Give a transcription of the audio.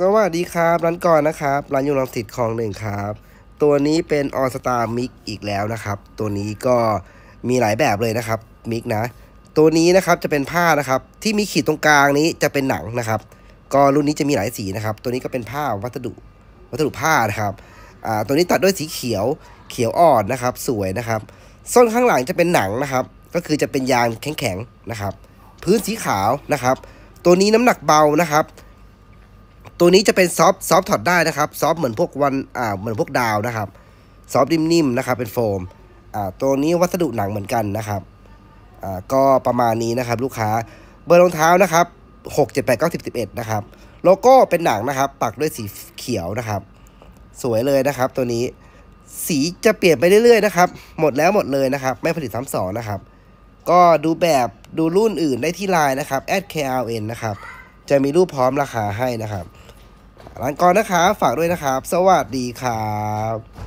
สวัสดีครับร้านก่อนนะครับร้านอยู่รังสิตคลองหนึ่งครับตัวนี้เป็นออสตามิกอีกแล้วนะครับ ตัวนี้ก็มีหลายแบบเลยนะครับมิกนะตัวนี้นะครับจะเป็นผ้านะครับ ที่มีขีดตรงกลางนี้จะเป็นหนังนะครับ ก็รุ่นนี้จะมีหลายสีนะครับ ตัวนี้ก็เป็นผ้าวัสดุวัสดุผ้านะครับอ่าตัวนี้ตัดด้วยสีเขียวเขียวอ่อนนะครับ สวยนะครับส้นข้างหลังจะเป็นหนังนะครับ ก็คือจะเป็นยางแข็งๆนะครับ พื้นสีขาวนะครับ ตัวนี้น้ำหนักเบานะครับตัวนี้จะเป็นซอฟซอฟถอดได้นะครับ ซอฟเหมือนพวกวันอ่าเหมือนพวกดาวนะครับ ซอฟนิ่มๆนะครับ เป็นโฟมอ่าตัวนี้วัสดุหนังเหมือนกันนะครับอ่าก็ประมาณนี้นะครับลูกค้า เบอร์รองเท้านะครับหกเจ็ดแปดเก้าสิบสิบเอ็ดนะครับ โลโก้เป็นหนังนะครับ ปักด้วยสีเขียวนะครับ สวยเลยนะครับ ตัวนี้ สีจะเปลี่ยนไปเรื่อยๆนะครับ หมดแล้วหมดเลยนะครับไม่ผลิตซ้ำสองนะครับ ก็ดูแบบดูรุ่นอื่นได้ที่ไลน์นะครับ @kln นะครับ จะมีรูปพร้อมราคาให้นะครับลังก่อนนะครับฝากด้วยนะครับ สวัสดีครับ